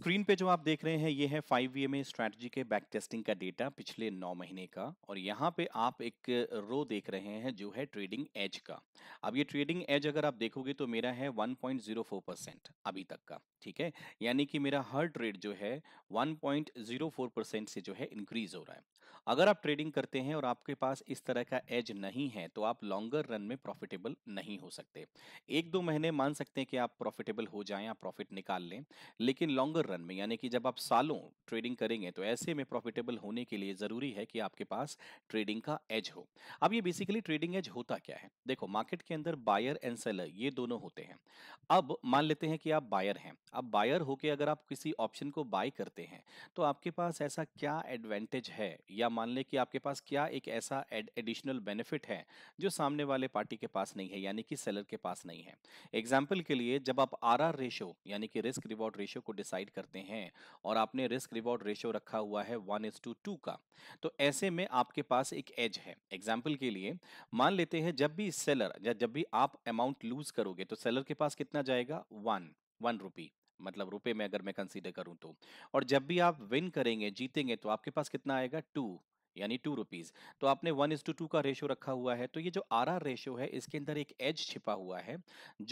screen पे जो आप देख रहे हैं ये है फाइव वी एम स्ट्रैटेजी के बैक टेस्टिंग का डेटा पिछले नौ महीने का और यहाँ पे आप एक रो देख रहे हैं जो है ट्रेडिंग एज का अब ये ट्रेडिंग एज अगर आप देखोगे तो मेरा है 1.04 परसेंट अभी तक का ठीक है यानी कि मेरा हर ट्रेड जो है 1.04 परसेंट से जो है इंक्रीज हो रहा है अगर आप ट्रेडिंग करते हैं और आपके पास इस तरह का एज नहीं है तो आप लॉन्गर रन में प्रॉफिटेबल नहीं हो सकते एक दो महीने मान सकते हैं कि आप प्रॉफिटेबल हो जाएं आप प्रॉफिट निकाल लें लेकिन लॉन्गर रन में यानी कि जब आप सालों ट्रेडिंग करेंगे तो ऐसे में प्रॉफिटेबल होने के लिए ज़रूरी है कि आपके पास ट्रेडिंग का एज हो अब ये बेसिकली ट्रेडिंग एज होता क्या है देखो मार्केट के अंदर बायर एंड सेलर ये दोनों होते हैं अब मान लेते हैं कि आप बायर हैं अब बायर होके अगर आप किसी ऑप्शन को बाय करते हैं तो आपके पास ऐसा क्या एडवांटेज है या मान लें कि आपके पास क्या एक ऐसा एडिशनल बेनिफिट है जो सामने वाले पार्टी के पास नहीं है यानी कि सेलर के पास नहीं है एग्जाम्पल के लिए जब आप आर आर रेशो यानी कि रिस्क रिवॉर्ड रेशो को डिसाइड करते हैं और आपने रिस्क रिवॉर्ड रेशियो रखा हुआ है वन इज टू टू का तो ऐसे में आपके पास एक एज है एग्जाम्पल के लिए मान लेते हैं जब भी सेलर या जब भी आप अमाउंट लूज करोगे तो सेलर के पास कितना जाएगा वन वन रुपी मतलब रुपए में अगर मैं कंसीडर करूं तो और जब भी आप विन करेंगे जीतेंगे तो आपके पास कितना आएगा टू यानी टू रुपीज तो आपने वन इज टू टू का रेशो रखा हुआ है तो ये जो आर आर रेशो है इसके अंदर एक एज छिपा हुआ है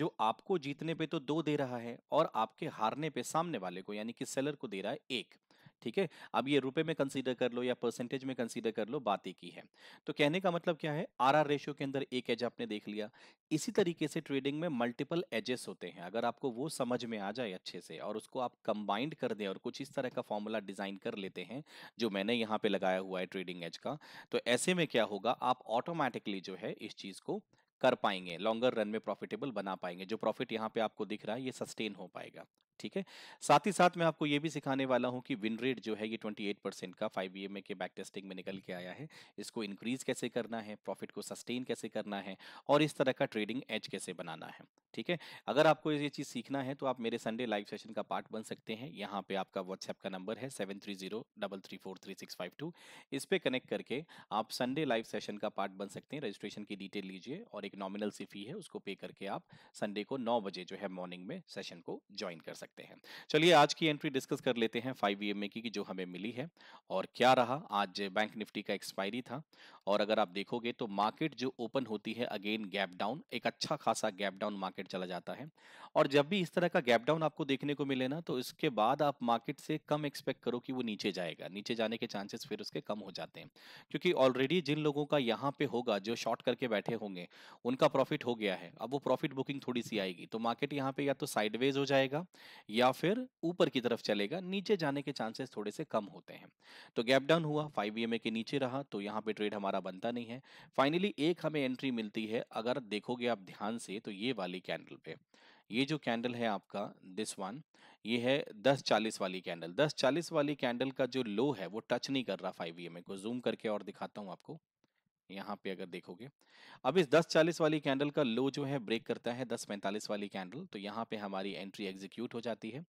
जो आपको जीतने पे तो दो दे रहा है और आपके हारने पे सामने वाले को यानी कि सेलर को दे रहा है एक ठीक है अब ये रुपए में कंसीडर कर लो या परसेंटेज में कंसीडर कर लो बात एक ही है तो कहने का मतलब क्या है आरआर रेशियो के अंदर एक एज आपने देख लिया इसी तरीके से ट्रेडिंग में मल्टीपल एजेस होते हैं अगर आपको वो समझ में आ जाए अच्छे से और उसको आप कंबाइंड कर दें और कुछ इस तरह का फॉर्मूला डिजाइन कर लेते हैं जो मैंने यहाँ पे लगाया हुआ है ट्रेडिंग एज का तो ऐसे में क्या होगा आप ऑटोमेटिकली जो है इस चीज को कर पाएंगे लॉन्गर रन में प्रॉफिटेबल बना पाएंगे जो प्रॉफिट यहाँ पे आपको दिख रहा है ये सस्टेन हो पाएगा ठीक है साथ ही साथ मैं आपको ये भी सिखाने वाला हूँ कि विन रेट जो है ये 28 परसेंट का फाइव ई के बैक टेस्टिंग में निकल के आया है इसको इंक्रीज कैसे करना है प्रॉफिट को सस्टेन कैसे करना है और इस तरह का ट्रेडिंग एज कैसे बनाना है ठीक है अगर आपको ये चीज़ सीखना है तो आप मेरे संडे लाइव सेशन का पार्ट बन सकते हैं यहाँ पे आपका व्हाट्सएप का नंबर है seven three zero double three four three six five two इस पर कनेक्ट करके आप संडे लाइव सेशन का पार्ट बन सकते हैं रजिस्ट्रेशन की डिटेल लीजिए और एक नॉमिनल सी फी है उसको पे करके आप संडे को नौ बजे जो है मॉर्निंग में सेशन को ज्वाइन कर सकते सकते हैं चलिए आज की एंट्री डिस्कस कर लेते हैं फाइव ई की कि जो हमें मिली है और क्या रहा आज बैंक निफ्टी का एक्सपायरी था और अगर आप देखोगे तो मार्केट जो ओपन होती है अगेन गैप डाउन एक अच्छा खासा गैप डाउन मार्केट चला जाता है और जब भी इस तरह का गैप डाउन आपको देखने को मिले ना तो इसके बाद आप मार्केट से कम एक्सपेक्ट करो कि वो नीचे जाएगा नीचे जाने के चांसेस फिर उसके कम हो जाते हैं क्योंकि ऑलरेडी जिन लोगों का यहाँ पे होगा जो शॉर्ट करके बैठे होंगे उनका प्रॉफिट हो गया है अब वो प्रॉफिट बुकिंग थोड़ी सी आएगी तो मार्केट यहाँ पे या तो साइडवेज हो जाएगा या फिर ऊपर की तरफ चलेगा नीचे जाने के चांसेस थोड़े से कम होते हैं तो गैप डाउन हुआ फाइव ई के नीचे रहा तो यहाँ पे ट्रेड हमारा बनता नहीं है फाइनली एक हमें एंट्री मिलती है अगर देखोगे आप ध्यान से तो ये वाली कैंडल पे ये जो कैंडल है आपका दिस वन ये है दस चालीस वाली कैंडल दस चालीस वाली कैंडल का जो लो है वो टच नहीं कर रहा फाइव ई को जूम करके और दिखाता हूँ आपको यहाँ पे अगर देखोगे अब इस 1040 वाली कैंडल का लो जो है ब्रेक करता है 1045 वाली कैंडल तो यहाँ पे हमारी एंट्री एग्जीक्यूट हो जाती है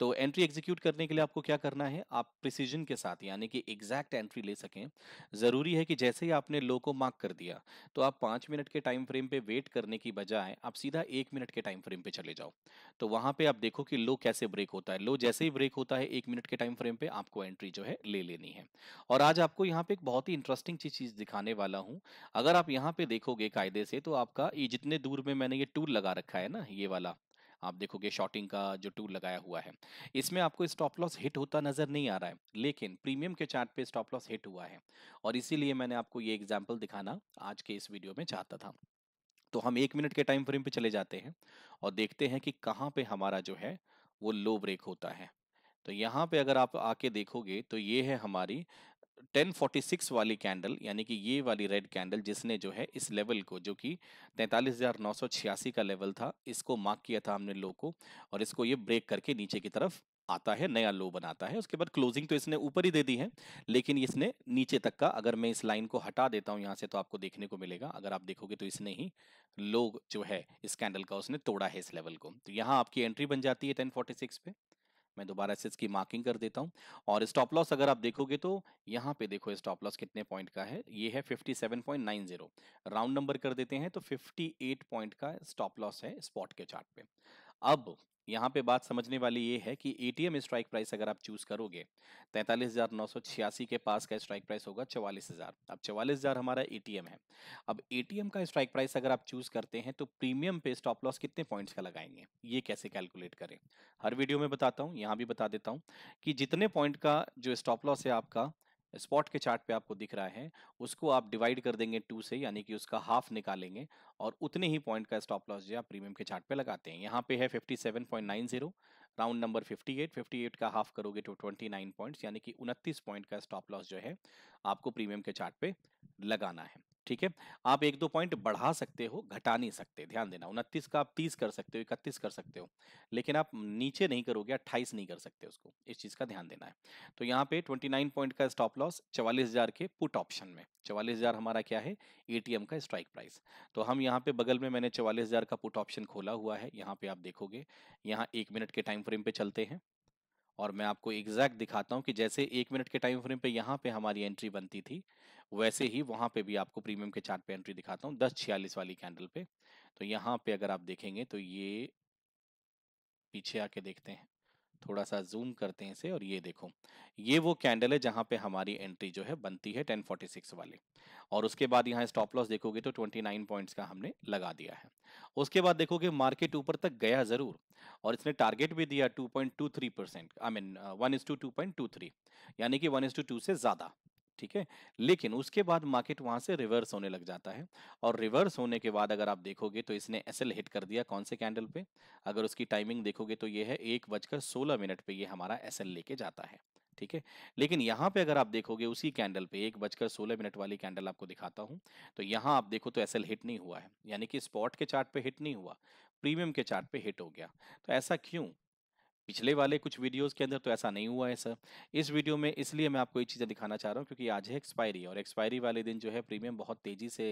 तो एंट्री एग्जीक्यूट करने के लिए आपको क्या करना है आप प्रिसीजन के साथ यानी कि एग्जैक्ट एंट्री ले सकें ज़रूरी है कि जैसे ही आपने लो को मार्क कर दिया तो आप पाँच मिनट के टाइम फ्रेम पे वेट करने की बजाय आप सीधा एक मिनट के टाइम फ्रेम पे चले जाओ तो वहाँ पे आप देखो कि लो कैसे ब्रेक होता है लो जैसे ही ब्रेक होता है एक मिनट के टाइम फ्रेम पे आपको एंट्री जो है ले लेनी है और आज आपको यहाँ पे एक बहुत ही इंटरेस्टिंग चीज़ दिखाने वाला हूँ अगर आप यहाँ पे देखोगे कायदे से तो आपका ये जितने दूर में मैंने ये टूल लगा रखा है ना ये वाला आप देखोगे शॉर्टिंग का जो टूल लगाया हुआ है इसमें आपको स्टॉप लॉस हिट होता नजर नहीं आ रहा है लेकिन प्रीमियम के चार्ट पे स्टॉप लॉस हिट हुआ है और इसीलिए मैंने आपको ये एग्जाम्पल दिखाना आज के इस वीडियो में चाहता था तो हम एक मिनट के टाइम फ्रेम पे चले जाते हैं और देखते हैं कि कहाँ पे हमारा जो है वो लो ब्रेक होता है तो यहाँ पे अगर आप आके देखोगे तो ये है हमारी 1046 वाली कैंडल यानी कि ये वाली रेड कैंडल जिसने जो है इस लेवल को जो कि तैंतालीस का लेवल था इसको मार्क किया था हमने लो को और इसको ये ब्रेक करके नीचे की तरफ आता है नया लो बनाता है उसके बाद क्लोजिंग तो इसने ऊपर ही दे दी है लेकिन इसने नीचे तक का अगर मैं इस लाइन को हटा देता हूं यहां से तो आपको देखने को मिलेगा अगर आप देखोगे तो इसने ही लो जो है इस कैंडल का उसने तोड़ा है इस लेवल को तो यहां आपकी एंट्री बन जाती है टेन पे मैं दोबारा से इसकी मार्किंग कर देता हूँ और स्टॉप लॉस अगर आप देखोगे तो यहाँ पे देखो स्टॉप लॉस कितने पॉइंट का है ये है 57.90 राउंड नंबर कर देते हैं तो 58 पॉइंट का स्टॉप लॉस है स्पॉट के चार्ट पे अब यहाँ पे बात समझने वाली ये है कि ए स्ट्राइक प्राइस अगर आप चूज करोगे तैंतालीस के पास का स्ट्राइक प्राइस होगा चवालीस हजार अब चवालीस हजार हमारा ए है अब ए का स्ट्राइक प्राइस अगर आप चूज करते हैं तो प्रीमियम पे स्टॉप लॉस कितने पॉइंट्स का लगाएंगे ये कैसे कैलकुलेट करें हर वीडियो में बताता हूँ यहाँ भी बता देता हूँ कि जितने पॉइंट का जो स्टॉप लॉस है आपका स्पॉट के चार्ट पे आपको दिख रहा है उसको आप डिवाइड कर देंगे टू से यानी कि उसका हाफ निकालेंगे और उतने ही पॉइंट का स्टॉप लॉस जो है प्रीमियम के चार्ट पे लगाते हैं यहाँ पे है 57.90 राउंड नंबर 58 58 का हाफ करोगे तो 29 पॉइंट्स यानी कि 29 पॉइंट का स्टॉप लॉस जो है आपको प्रीमियम के चार्ट पे लगाना है ठीक है आप एक दो पॉइंट बढ़ा सकते हो घटा नहीं सकते ध्यान देना उनतीस का आप तीस कर सकते हो इकतीस कर सकते हो लेकिन आप नीचे नहीं करोगे अट्ठाईस नहीं कर सकते उसको इस चीज़ का ध्यान देना है तो यहाँ पे ट्वेंटी नाइन पॉइंट का स्टॉप लॉस चवालीस हज़ार के पुट ऑप्शन में चवालीस हज़ार हमारा क्या है एटीएम का स्ट्राइक प्राइस तो हम यहाँ पे बगल में मैंने चवालीस हज़ार का पुट ऑप्शन खोला हुआ है यहाँ पे आप देखोगे यहाँ एक मिनट के टाइम फ्रेम पे चलते हैं और मैं आपको एग्जैक्ट दिखाता हूँ कि जैसे एक मिनट के टाइम फ्रेम पे यहाँ पे हमारी एंट्री बनती थी वैसे ही वहाँ पे भी आपको प्रीमियम के चार्ट पे एंट्री दिखाता हूँ दस छियालीस वाली कैंडल पे तो यहाँ पे अगर आप देखेंगे तो ये पीछे आके देखते हैं थोड़ा सा जूम करते हैं इसे और ये देखो ये वो कैंडल है जहाँ पे हमारी एंट्री जो है बनती है 1046 वाली और उसके बाद यहाँ स्टॉप लॉस देखोगे तो 29 पॉइंट्स का हमने लगा दिया है उसके बाद देखोगे मार्केट ऊपर तक गया ज़रूर और इसने टारगेट भी दिया 2.23 percent I mean one is to two point two three यानी कि वन इज टू टू से ज़्यादा ठीक है लेकिन उसके बाद मार्केट वहां से रिवर्स होने लग जाता है और रिवर्स होने के बाद अगर आप देखोगे तो इसने एसएल हिट कर दिया कौन से कैंडल पे अगर उसकी टाइमिंग देखोगे तो ये है एक बजकर सोलह मिनट पे ये हमारा एसएल लेके जाता है ठीक है लेकिन यहाँ पे अगर आप देखोगे उसी कैंडल पे एक बजकर सोलह मिनट वाली कैंडल आपको दिखाता हूँ तो यहाँ आप देखो तो एसएल हिट नहीं हुआ है यानी कि स्पॉट के चार्ट पे हिट नहीं हुआ प्रीमियम के चार्ट पे हिट हो गया तो ऐसा क्यों पिछले वाले कुछ वीडियोस के अंदर तो ऐसा नहीं हुआ है सर इस वीडियो में इसलिए मैं आपको ये चीज़ें दिखाना चाह रहा हूँ क्योंकि आज है एक्सपायरी और एक्सपायरी वाले दिन जो है प्रीमियम बहुत तेज़ी से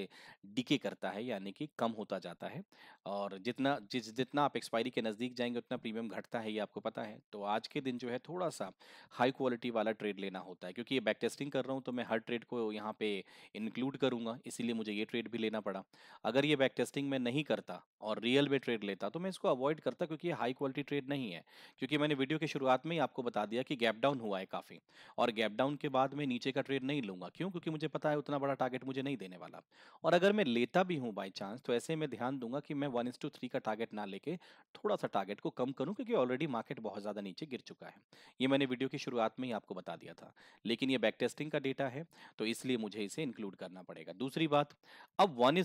डिके करता है यानी कि कम होता जाता है और जितना जिस जितना आप एक्सपायरी के नज़दीक जाएंगे उतना प्रीमियम घटता है ये आपको पता है तो आज के दिन जो है थोड़ा सा हाई क्वालिटी वाला ट्रेड लेना होता है क्योंकि ये बैक टेस्टिंग कर रहा हूँ तो मैं हर ट्रेड को यहाँ पर इंक्लूड करूँगा इसीलिए मुझे ये ट्रेड भी लेना पड़ा अगर ये बैक टेस्टिंग मैं नहीं करता और रियल में ट्रेड लेता तो मैं इसको अवॉइड करता क्योंकि ये हाई क्वालिटी ट्रेड नहीं है क्योंकि मैंने वीडियो के शुरुआत में ही आपको बता दिया कि गैप डाउन हुआ है काफ़ी और गैप डाउन के बाद मैं नीचे का ट्रेड नहीं लूंगा क्यों क्योंकि मुझे पता है उतना बड़ा टारगेट मुझे नहीं देने वाला और अगर मैं लेता भी हूँ बाई चांस तो ऐसे में ध्यान दूंगा कि मैं वन का टारगेट ना लेके थोड़ा सा टारगेट को कम करूँ क्योंकि ऑलरेडी मार्केट बहुत ज़्यादा नीचे गिर चुका है ये मैंने वीडियो की शुरुआत में ही आपको बता दिया था लेकिन ये बैक टेस्टिंग का डेटा है तो इसलिए मुझे इसे इंक्लूड करना पड़ेगा दूसरी बात अब वन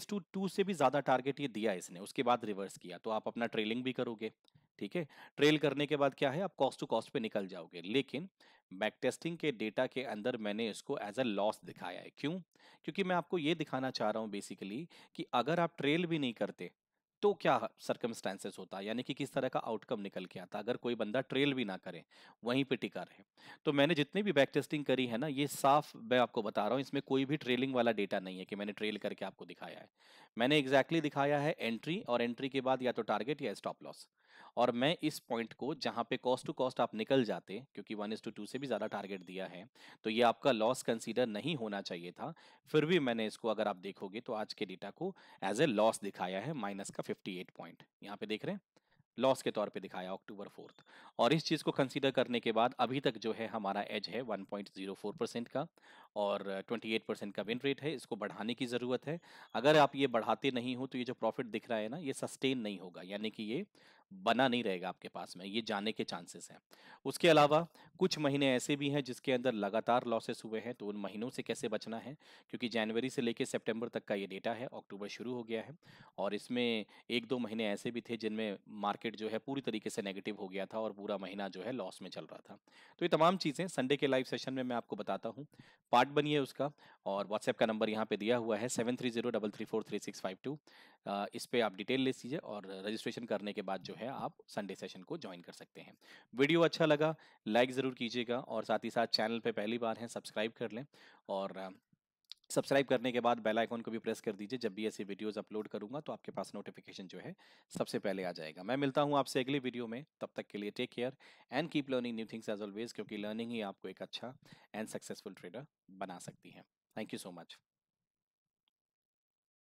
से भी ज़्यादा टारगेट ये दिया इसने उसके बाद रिवर्स किया तो आप अपना ट्रेलिंग भी करोगे ठीक है ट्रेल करने के बाद क्या है आप कॉस्ट टू कॉस्ट पे निकल जाओगे लेकिन बैक टेस्टिंग के डेटा के अंदर मैंने इसको एज अ लॉस दिखाया है क्यों क्योंकि मैं आपको ये दिखाना चाह रहा हूँ बेसिकली कि अगर आप ट्रेल भी नहीं करते तो क्या सर्कमस्टांसेस होता है यानी कि किस तरह का आउटकम निकल के आता अगर कोई बंदा ट्रेल भी ना करे वहीं पे टिका रहे तो मैंने जितनी भी बैक टेस्टिंग करी है ना ये साफ मैं आपको बता रहा हूँ इसमें कोई भी ट्रेलिंग वाला डेटा नहीं है कि मैंने ट्रेल करके आपको दिखाया है मैंने एग्जैक्टली exactly दिखाया है एंट्री और एंट्री के बाद या तो टारगेट या स्टॉप लॉस और मैं इस पॉइंट को जहां पे कॉस्ट टू कॉस्ट आप निकल जाते क्योंकि वन इज टू टू से भी ज़्यादा टारगेट दिया है तो ये आपका लॉस कंसीडर नहीं होना चाहिए था फिर भी मैंने इसको अगर आप देखोगे तो आज के डेटा को एज ए लॉस दिखाया है माइनस का फिफ्टी पॉइंट यहाँ पे देख रहे हैं लॉस के तौर पे दिखाया अक्टूबर फोर्थ और इस चीज़ को कंसीडर करने के बाद अभी तक जो है हमारा एज है 1.04 परसेंट का और 28 परसेंट का विन रेट है इसको बढ़ाने की ज़रूरत है अगर आप ये बढ़ाते नहीं हो तो ये जो प्रॉफिट दिख रहा है ना ये सस्टेन नहीं होगा यानी कि ये बना नहीं रहेगा आपके पास में ये जाने के चांसेस हैं उसके अलावा कुछ महीने ऐसे भी हैं जिसके अंदर लगातार लॉसेस हुए हैं तो उन महीनों से कैसे बचना है क्योंकि जनवरी से लेकर सितंबर तक का ये डेटा है अक्टूबर शुरू हो गया है और इसमें एक दो महीने ऐसे भी थे जिनमें मार्केट जो है पूरी तरीके से नेगेटिव हो गया था और पूरा महीना जो है लॉस में चल रहा था तो ये तमाम चीज़ें संडे के लाइव सेशन में मैं आपको बताता हूँ पार्ट बनिए उसका और व्हाट्सएप का नंबर यहाँ पे दिया हुआ है seven three zero double three four three six five two इस पर आप डिटेल ले लीजिए और रजिस्ट्रेशन करने के बाद जो है आप संडे सेशन को ज्वाइन कर सकते हैं वीडियो अच्छा लगा लाइक ज़रूर कीजिएगा और साथ ही साथ चैनल पर पहली बार हैं सब्सक्राइब कर लें और सब्सक्राइब करने के बाद बेल आइकॉन को भी प्रेस कर दीजिए जब भी ऐसी वीडियोस अपलोड करूंगा तो आपके पास नोटिफिकेशन जो है सबसे पहले आ जाएगा मैं मिलता हूं आपसे अगली वीडियो में तब तक के लिए take care and keep learning new things as always क्योंकि लर्निंग ही आपको एक अच्छा एंड सक्सेसफुल ट्रेडर बना सकती है थैंक यू सो मच